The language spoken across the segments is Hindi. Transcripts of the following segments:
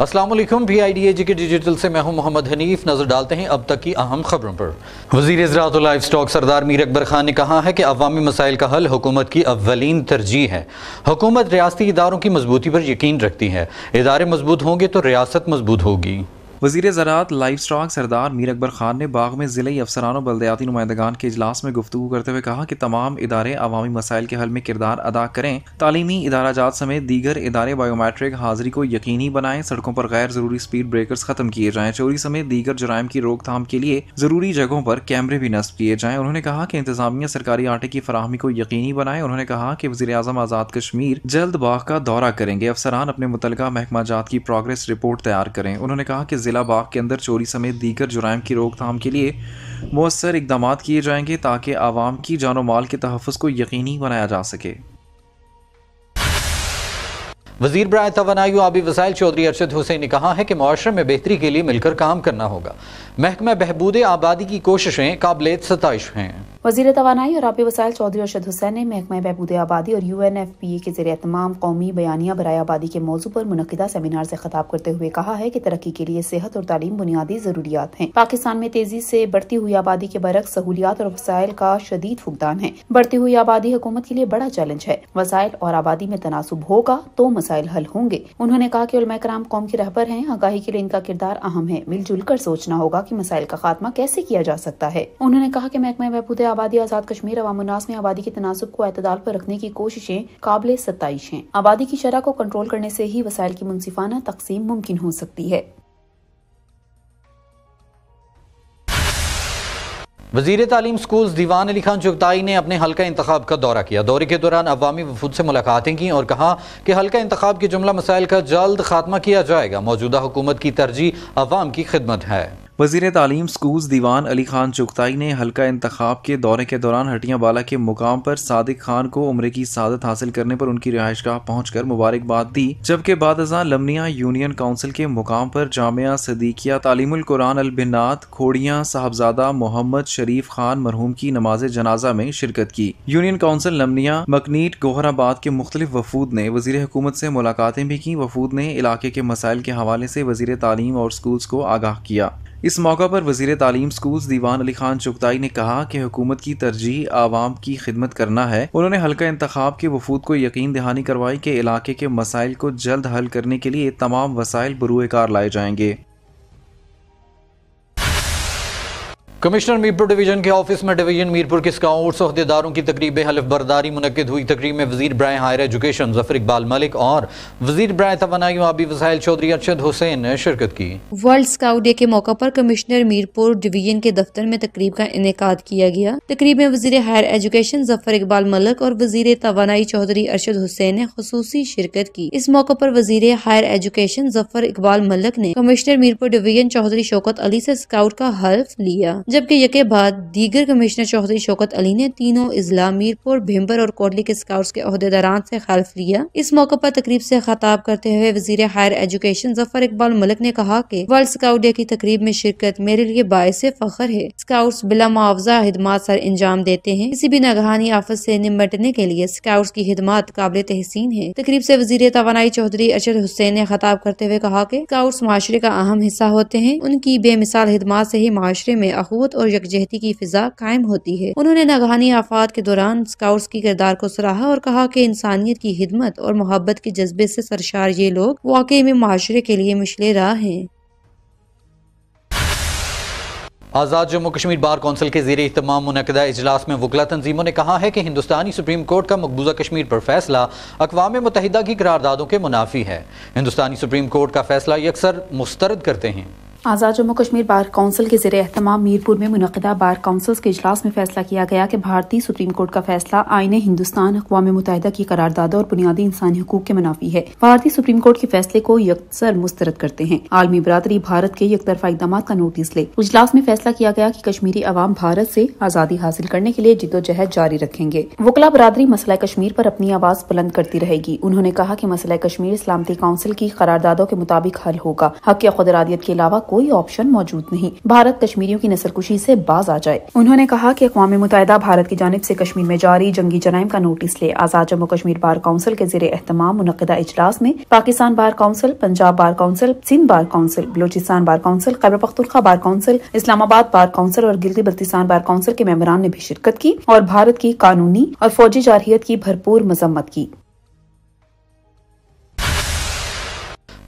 Aslam P I D A J K digital से मैं हूं मोहम्मद हनीफ नजर डालते हैं अब तक की अहम खबरों पर वजी अजरात तो लाइफ स्टॉक सरदार मीर अकबर खान ने कहा है कि अवामी मसाइल का हल हुकूमत की अवलिन तरजीह है हुकूमत रियाती इदारों की मजबूती पर यकीन रखती है इदारे मजबूत होंगे तो रियासत मजबूत होगी वजीर ज़रात लाइफ स्टॉक सरदार मीर अकबर खान ने बाग में ज़िले अफसरान बलदयाती नुमाइंदगान के अजलास में गुफ्तू करते हुए कहा कि तमाम इदारे अवामी मसाइल के हल में किरदार अदा करें तालीमी इदारा जात समेत दीगर इदारे बायोमेट्रिक हाजिरी को यकीनी बनाएं सड़कों पर गैर ज़रूरी स्पीड ब्रेकर्स ख़त्म किए जाएँ चोरी समेत दीगर जराइम की रोकथाम के लिए ज़रूरी जगहों पर कैमरे भी नस्ब किए जाएँ उन्होंने कहा कि इंतजामिया सरकारी आटे की फरहमी को यकीनी बनाएं उन्होंने कहा कि वजी अजम आज़ाद कश्मीर जल्द बाग का दौरा करेंगे अफसरान अपने मुतलका महकमा जात की प्रोग्रेस रिपोर्ट तैयार करें उन्होंने कहा कि ज़िला बाग के अंदर चोरी समेत दीगर जुराम की रोकथाम के लिए मौसर इकदाम किए जाएंगे ताकि आवाम की जान माल के तहफ़ को यकीनी बनाया जा सके वजीर बरए तो आबी वसाइल चौधरी अरशद हुसैन ने कहा है कि माशरे में बेहतरी के लिए मिलकर काम करना होगा महकमा बहबूद आबादी की कोशिशें काबिल सतश हैं वजीर तोानाई और आपी वसाइल चौधरी अरशद हुसैन ने महकमा बहबूद आबादी और U N F P A के जरिए तमाम कौमी बयानिया बरए आबादी के मौजू पर मुनदा सेमिनार से खताब करते हुए कहा है कि तरक्की के लिए सेहत और तालीम बुनियादी जरूरियात हैं पाकिस्तान में तेजी से बढ़ती हुई आबादी के बरक सहूलियात और वसायल का शदीद फुकदान है बढ़ती हुई आबादी हुकूमत के लिए बड़ा चैलेंज है वसायल और आबादी में तनासब होगा तो मसाइल हल होंगे उन्होंने कहा की कराम कौम के रहबर हैं आगाही के लिए इनका किरदार अहम है मिलजुल कर सोचना होगा की मसाइल का खात्मा कैसे किया जा सकता है उन्होंने कहा की महकमा बहबूद आबादी आज़ाद कश्मीर अवामनास में आबादी के तनासब को अतदाल पर रखने की कोशिशें काबिल सत्ताईश हैं आबादी की शरह को कंट्रोल करने से ही वसाइल की मुनसिफाना तकसीम मुमकिन हो सकती है वजीर तालीम स्कूल दीवान अली खान चुगताई ने अपने हल्का इंतब का दौरा किया दौरे के दौरान अवामी वफूद से मुलाकातें की और कहा कि हल्का इंतब के जुमला मसाइल का जल्द खात्मा किया जाएगा मौजूदा हुकूमत की तरजीह अवाम की खिदमत है वजीर तालीम स्कूल दीवान अली खान चुगताई ने हल्का इंतखब के दौरे के दौरान हटिया बाला के मुकाम पर सादिक खान को उम्र की सादत हासिल करने पर उनकी रिहाइश गाह पहुँच कर मुबारकबाद दी जबकि बाद लमनिया यूनियन काउंसिल के मुकाम पर जामिया सदीकिया तालीमुल कुरान अलबिन्नात खोड़िया साहबजादा मोहम्मद शरीफ खान मरहूम की नमाज जनाजा में शिरकत की यूनियन काउंसिल लमनिया मकनीट गोहराबाद के मुख्तलिफ वफूद ने वजीर हुकूमत से मुलाकातें भी की वफूद ने इलाके के मसाइल के हवाले से वजीर तालीम और स्कूल को आगाह किया इस मौका पर वजीर तालीम स्कूल दीवान अली खान चुगताई ने कहा कि हुकूमत की तरजीह आवाम की खिदमत करना है उन्होंने हल्का इंतखब के वफूद को यकीन दहानी करवाई कि इलाके के मसाइल को जल्द हल करने के लिए तमाम वसाइल बरूए कार लाए जाएंगे कमिश्नर मीरपुर डिवीजन के ऑफिस में डिवीजन मीरपुर के स्काउट्स अहदेदारों की तकरीब हलफ बरदारी मुनद हुई तकरीब में वजीर ब्राय हायर एजुकेशन जफर इकबाल मलिक और वजीर ब्राय तो आबी वसाइल चौधरी अरशद हुसैन ने शिरकत की वर्ल्ड स्काउट डे के मौका पर कमिश्नर मीरपुर डिवीजन के दफ्तर में तकरीब का इनका किया गया तकरीब में वजीर हायर एजुकेशन जफर इकबाल मलिक और वजीर तोानाई चौधरी अरशद हुसैन ने खसूस शिरकत की इस मौके पर वजीर हायर एजुकेशन जफर इकबाल मलिक ने कमिश्नर मीरपुर डिवीजन चौधरी शौकत अली से स्काउट का हल्फ लिया जबकि यके बाद दीगर कमिश्नर चौधरी शौकत अली ने तीनों इजला मीरपुर भिम्बर और कोटली के स्काउट्स के अहदेदारान से खालफ लिया इस मौके पर तकरीब से खताब करते हुए वजीर हायर एजुकेशन जफर इकबाल मलिक ने कहा कि वर्ल्ड स्काउट डे की तकरीब में शिरकत मेरे लिए बायस फखर है स्काउट्स बिला मुआवजा हिदमत सर अंजाम देते हैं किसी भी नगहानी आफत से निमटने के लिए स्काउट्स की खिदमत काबिल तहसीन है तकरीब से वजीर तोानाई चौधरी अरशद हुसैन ने खताब करते हुए कहा की स्काउट्स माशरे का अहम हिस्सा होते हैं उनकी बेमिसाल हिदमत से ही माशरे में कुत और यकजहती की फिजा कायम होती है उन्होंने नगहानी आफात के दौरान स्काउट्स की किरदार को सराहा और कहा कि इंसानियत की हिदमत और मोहब्बत के जज्बे से सरशार ये लोग वाकई में माशरे के लिए मिशले रहा है आज़ाद जम्मू कश्मीर बार कौंसिल के जीर तमाम मुनदा अजलास में वकला तंजीमों ने कहा है कि हिंदुस्तानी सुप्रीम कोर्ट का मकबूजा कश्मीर पर फैसला अकवा मुतहदा की करारदादों के मुनाफी है हिंदुस्तानी सुप्रीम कोर्ट का फैसला ये अक्सर मुस्तरद करते हैं आज़ाद जम्मू कश्मीर बार काउंसिल के जरिए अहतमाम मीरपुर में मुनदा बार काउंसिल्स के अजलास में फैसला किया गया कि भारतीय सुप्रीम कोर्ट का फैसला आईने हिंदुस्तान अकवा मुतहदा की करारदादा और बुनियादी इंसानी हकूक के मुनाफी है भारतीय सुप्रीम कोर्ट के फैसले को यकसर मुस्तरद करते हैं आलमी बरदरी भारत के तरफा इकदाम का नोटिस ले अजलास में फैसला किया गया की कश्मीरी अवाम भारत ऐसी आज़ादी हासिल करने के लिए जिदोजहद जारी रखेंगे वकला बरदरी मसला कश्मीर आरोप अपनी आवाज़ बुलंद करती रहेगी उन्होंने कहा की मसला कश्मीर सलामती काउंसिल की करारदादों के मुताबिक हल होगा हक खुदरादियत के अलावा कोई ऑप्शन मौजूद नहीं भारत कश्मीरियों की नसरकुशी से बाज आ जाए उन्होंने कहा कि अकवा मुतहदा भारत की जानब से कश्मीर में जारी जंगी जराइम का नोटिस ले आजाद जम्मू कश्मीर बार काउंसिल के जेर अहतमाम मुनदा इजलास में Pakistan bar council Punjab bar council Sindh bar council Balochistan bar council Khyber Pakhtunkhwa bar council Islamabad bar council और गिलती बल्तिसान बार काउंसिल के मेम्बरान ने भी शिरकत की और भारत की कानूनी और फौजी जारहियत की भरपूर मजम्मत की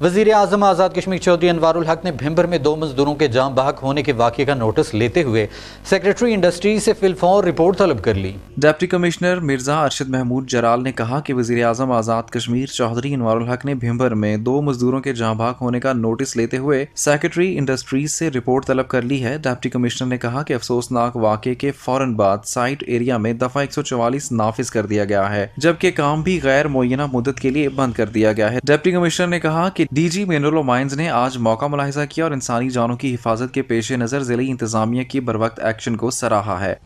वजीर अजम आज़ाद कश्मीर चौधरी अनवर हक ने भिम्बर में दो मजदूरों के जाम बाहक होने के वाक़े का नोटिस लेते हुए सेक्रेटरी इंडस्ट्री से फिलफौर रिपोर्ट तलब कर ली डेप्टी कमिश्नर मिर्जा अरशद महमूद जराल ने कहा कि वजी अजम आज़ाद कश्मीर चौधरी अनवर हक ने भिम्बर में दो मजदूरों के जाम बाहक होने का नोटिस लेते हुए सेक्रेटरी इंडस्ट्रीज से रिपोर्ट तलब कर ली है डेप्टी कमिश्नर ने कहा कि अफसोसनाक वाक़े के फौरन बाद साइट एरिया में दफा एक सौ चौवालीस नाफिज कर दिया गया है जबकि काम भी गैर मुना मुदत के लिए बंद कर दिया गया है डेप्टी कमिश्नर ने कहा कि डीजी मिनरलो माइंस ने आज मौका मुलाहिजा किया और इंसानी जानों की हिफाजत के पेश नज़र जिले इंतजामिया की बरवक्त एक्शन को सराहा है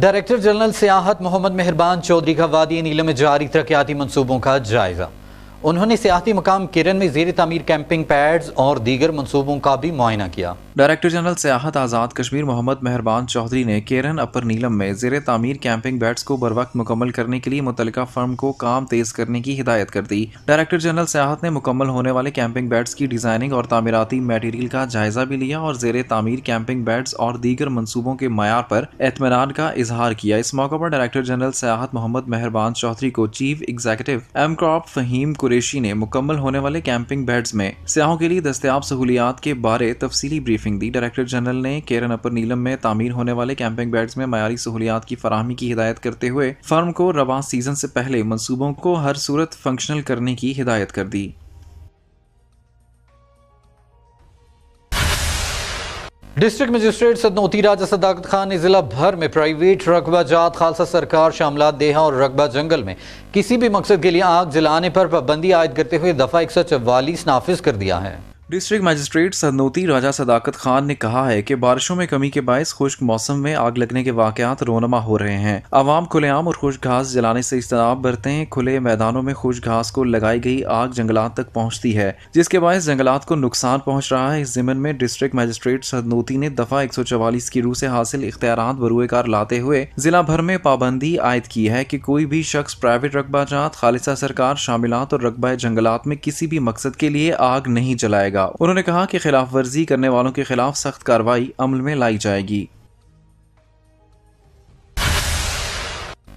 डायरेक्टर जनरल सियाहत मोहम्मद मेहरबान चौधरी का वादी नीलम में जारी तरक्याती मनसूबों का जायजा उन्होंने सियाती मकाम किरण में जेर तमीर कैंपिंग पैड्स और दीगर मनसूबों का भी मुआयना किया डायरेक्टर जनरल सियाहत आज़ाद कश्मीर मोहम्मद मेहरबान चौधरी ने केरन अपर नीलम में जेर तमीर कैंपिंग बैड्स को बर वक्त मुकम्मल करने के लिए मुतल फर्म को काम तेज करने की हिदायत कर दी डायरेक्टर जनरल सियाहत ने मुकम्मल होने वाले कैंपिंग बैड्स की डिजाइनिंग और तमीराती मेटीरियल का जायजा भी लिया और जेर तमीर कैंपिंग बैड्स और दीगर मनसूबों के मैार पर एतमान का इजहार किया इस मौके पर डायरेक्टर जनरल सियाहत मोहम्मद मेहरबान चौधरी को चीफ एग्जीक्यूटिव एम क्रॉप फहीम कुरेशी ने मुकम्मल होने वाले कैंपिंग बेड्स में सयाहों के लिए दस्तियाब सहूलियात के बारे तफसीली ब्रीफिंग दी डायरेक्टर जनरल ने केरन अपर नीलम में तामीर होने वाले कैंपिंग बेड्स में मयारी सहूलियात की फरहमी की हिदायत करते हुए फर्म को रवा सीजन से पहले मनसूबों को हर सूरत फंक्शनल करने की हिदायत कर दी डिस्ट्रिक्ट मजिस्ट्रेट सदनौती राजा सदाकत खान ने जिला भर में प्राइवेट रकबा जात खालसा सरकार शामला देहा और रकबा जंगल में किसी भी मकसद के लिए आग जलाने पर पाबंदी आयद करते हुए दफा एक सौ चवालीस नाफिज कर दिया है डिस्ट्रिक्ट मजिस्ट्रेट सदनोती राजा सदाकत खान ने कहा है कि बारिशों में कमी के बायस खुश्क मौसम में आग लगने के वाकत रोनमा हो रहे हैं आवाम खुलेआम और खुश घास जलाने से इजतनाब बरते हैं खुले मैदानों में खुश घास को लगाई गई आग जंगलात तक पहुँचती है जिसके बायस जंगलात को नुकसान पहुँच रहा है इस जिमन में डिस्ट्रिक्ट मजिस्ट्रेट सदनोती ने दफा एक सौ चवालीस की रूह से हासिल इख्तियार बरूएकार लाते हुए जिला भर में पाबंदी आयद की है की कोई भी शख्स प्राइवेट रकबा जात खालिसा सरकार शामिलत और रकबा जंगलात में किसी भी मकसद के लिए आग नहीं जलाएगा जाएगा उन्होंने कहा कि खिलाफ वर्जी करने वालों के खिलाफ सख्त कार्रवाई अमल में लाई जाएगी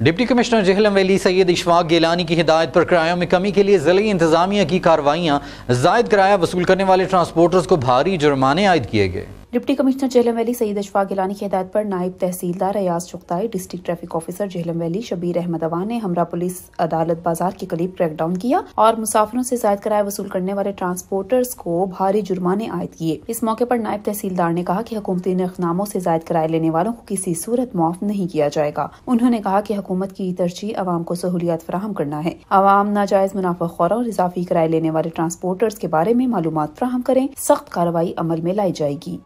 deputy commissioner Jhelum valley Syed Ishfaq Gilani की हिदायत पर किरायों में कमी के लिए जिले इंतजामिया की कार्रवाइयाँ जायद किराया वसूल करने वाले ट्रांसपोर्टर्स को भारी जुर्माने आयद किए गए deputy commissioner Jhelum valley Saeed Ashfaq Gilani की हिदायत पर नायब तहसीलदार Ayaz Chughtai district traffic officer Jhelum valley Shabbir Ahmed Awan ने हमरा पुलिस अदालत बाजार के करीब क्रैकडाउन किया और मुसाफिरों से जायद किराया वसूल करने वाले ट्रांसपोर्टर्स को भारी जुर्माने आयद किए इस मौके पर नायब तहसीलदार ने कहा की हुकूमती नकनामों से जायद किराए लेने वालों को किसी सूरत माफ नहीं किया जाएगा उन्होंने कहा की हुकूमत की तरजीह आवाम को सहूलियात फराहम करना है आवाम नाजायज मुनाफा खोरा और इजाफी किराए लेने वाले ट्रांसपोर्टर्स के बारे में मालूम फराहम करें सख्त कार्रवाई अमल में लाई जाएगी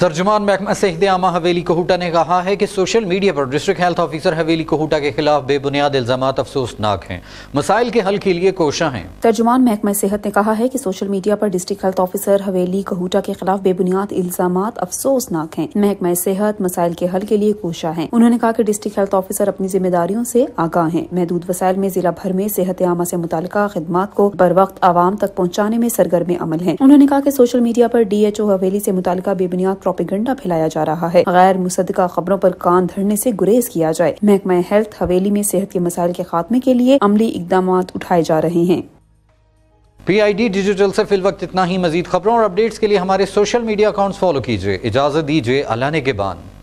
तर्जुमान महकमा सेहत आमा हवेली कोहूटा ने कहा है कि सोशल मीडिया पर district health officer Haveli Kahuta के खिलाफ बेबुनियाद इल्जाम अफसोसनाक हैं मसाइल के हल के लिए कोशा हैं तर्जुमान महकमा सेहत ने कहा है कि सोशल मीडिया पर district health officer Haveli Kahuta के खिलाफ बेबुनियाद इल्जाम अफसोसनाक हैं महकमा सेहत मसाइल के हल के लिए कोशा है उन्होंने कहा की डिस्ट्रिक्ट हेल्थ ऑफिसर अपनी जिम्मेदारियों ऐसी आगाह है महदूद वसाइल में जिला भर में सेहत आमा ऐसी मुतल खदमात को बर वक्त आवाम तक पहुँचाने में सरगर्म अमल है उन्होंने कहा की सोशल मीडिया आरोप डी एच ओ हवेली ऐसी मुतल बेबुनियाद प्रोपेगेंडा फैलाया जा रहा है गैर मुसदा खबरों आरोप कान धरने ऐसी गुरेज किया जाए महकमा हेल्थ हवेली में सेहत के मसाइल के खात्मे के लिए अमली इकदाम उठाए जा रहे हैं पी आई डी डिजिटल से फिल वक्त इतना ही मजीद खबरों और अपडेट्स के लिए हमारे सोशल मीडिया अकाउंट्स फॉलो कीजिए इजाजत दीजिए अल्लाह के बाद